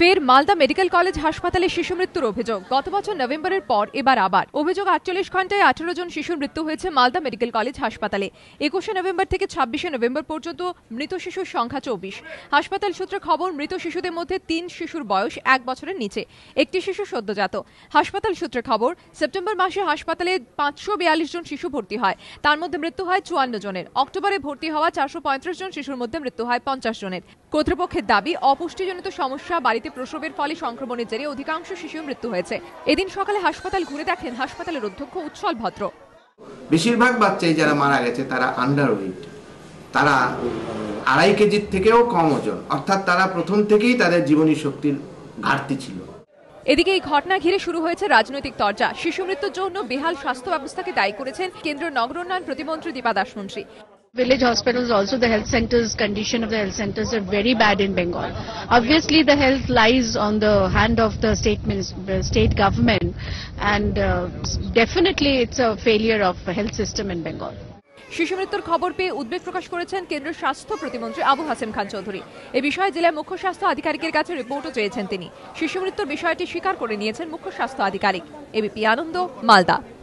ফের Malda medical college হাসপাতালে শিশু মৃত্যুর অভিযোগ গত বছর নভেম্বরের পর এবার আবার অভিযোগ আটচল্লিশ ঘন্টায় আঠারো জন শিশুর মৃত্যু হয়েছে মালদা মেডিকেল কলেজ হাসপাতালে একুশে নভেম্বর থেকে ছাব্বিশে নভেম্বর পর্যন্ত মৃত শিশুর সংখ্যা চব্বিশ হাসপাতাল সূত্রে খবর মৃত শিশুদের মধ্যে তিন শিশুর বয়স এক বছরের নিচে একটি শিশু সদ্যজাত হাসপাতাল সূত্রে খবর সেপ্টেম্বর মাসে হাসপাতালে পাঁচশো বিয়াল্লিশ জন শিশু ভর্তি হয় তার মধ্যে মৃত্যু হয় চুয়ান্ন জনের অক্টোবরে ভর্তি হওয়া চারশো জন শিশুর মধ্যে মৃত্যু হয় পঞ্চাশ জনের কর্তৃপক্ষের দাবি অপুষ্টিজনিত সমস্যা বাড়িতে প্রসবের ফলে সংক্রমণের জেরে অধিকাংশ শিশুর মৃত্যু হয়েছে এদিন সকালে হাসপাতাল ঘুরে দেখেন হাসপাতালের অধ্যক্ষ উচ্ছল ভদ্র বেশিরভাগ বাচ্চাই যারা মারা গেছে তারা আন্ডার ওয়েট তারা আড়াই কেজির থেকেও কম ওজন অর্থাৎ তারা প্রথম থেকেই তাদের জীবনী শক্তির ঘাটতি ছিল এদিকে এই ঘটনা ঘিরে শুরু হয়েছে রাজনৈতিক তর্জা শিশু মৃত্যুর জন্য বেহাল স্বাস্থ্য ব্যবস্থাকে দায়ী করেছেন কেন্দ্রীয় নগর উন্নয়ন প্রতিমন্ত্রী Dipa দাসমন্ত্রী village hospitals also the health centers condition of the health centers are very bad in bengal obviously the health lies on the hand of the state state government and uh, definitely it's a failure of the health system in bengal শিশু মৃত্যুর খবর পেয়ে উদ্বেগ প্রকাশ করেছেন কেন্দ্রীয় স্বাস্থ্য প্রতিমন্ত্রী আবু হাসেম খান চৌধুরী এ বিষয়ে জেলা মুখ্য স্বাস্থ্য আধিকারিকের কাছে রিপোর্টও চেয়েছেন তিনি শিশু মৃত্যুর বিষয়টি স্বীকার করে নিয়েছেন মুখ্য স্বাস্থ্য আধিকারিক এবিপি আনন্দ মালদা